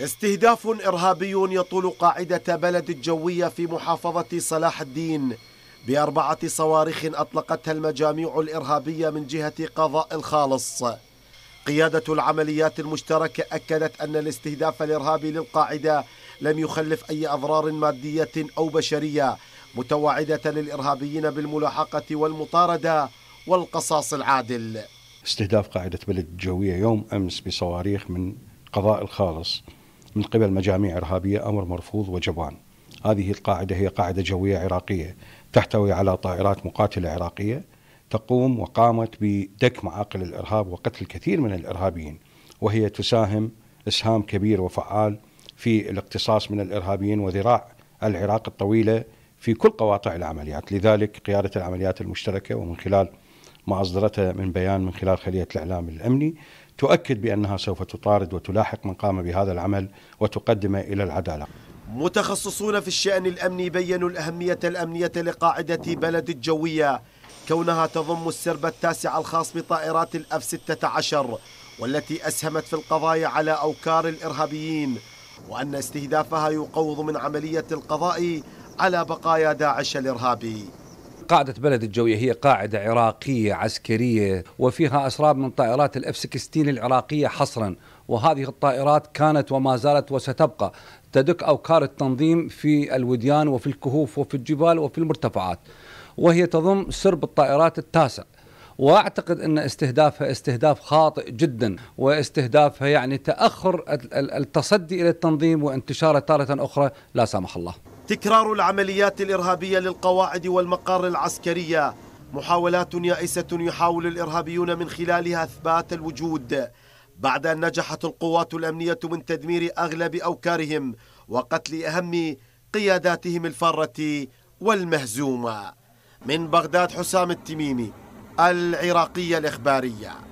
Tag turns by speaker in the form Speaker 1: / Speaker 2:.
Speaker 1: استهداف إرهابي يطول قاعدة بلد الجوية في محافظة صلاح الدين بأربعة صواريخ أطلقتها المجاميع الإرهابية من جهة قضاء الخالص قيادة العمليات المشتركة أكدت أن الاستهداف الإرهابي للقاعدة لم يخلف أي أضرار مادية أو بشرية متوعدة للإرهابيين بالملاحقة والمطاردة والقصاص العادل
Speaker 2: استهداف قاعدة بلد الجوية يوم أمس بصواريخ من قضاء الخالص من قبل مجاميع إرهابية أمر مرفوض وجبان هذه القاعدة هي قاعدة جوية عراقية تحتوي على طائرات مقاتلة عراقية تقوم وقامت بدك معاقل الإرهاب وقتل الكثير من الإرهابيين وهي تساهم إسهام كبير وفعال في الاقتصاص من الإرهابيين وذراع العراق الطويلة في كل قواطع العمليات لذلك قيادة العمليات المشتركة ومن خلال ما أصدرته من بيان من خلال خلية الإعلام الأمني تؤكد بأنها سوف تطارد وتلاحق من قام بهذا العمل وتقدمه إلى العدالة
Speaker 1: متخصصون في الشأن الأمني بيّنوا الأهمية الأمنية لقاعدة بلد الجوية كونها تضم السرب التاسع الخاص بطائرات الأف 16 والتي أسهمت في القضايا على أوكار الإرهابيين وأن استهدافها يقوض من عملية القضاء على بقايا داعش الإرهابي
Speaker 3: قاعدة بلد الجوية هي قاعدة عراقية عسكرية وفيها أسراب من طائرات الاف 16 العراقية حصرا وهذه الطائرات كانت وما زالت وستبقى تدك أوكار التنظيم في الوديان وفي الكهوف وفي الجبال وفي المرتفعات وهي تضم سرب الطائرات التاسع واعتقد ان استهدافها استهداف خاطئ جدا واستهدافها يعني تاخر التصدي الى التنظيم وانتشاره تاره اخرى لا سمح الله
Speaker 1: تكرار العمليات الإرهابية للقواعد والمقار العسكرية محاولات يائسة يحاول الإرهابيون من خلالها إثبات الوجود بعد أن نجحت القوات الأمنية من تدمير أغلب أوكارهم وقتل أهم قياداتهم الفارة والمهزومة من بغداد حسام التميمي العراقية الإخبارية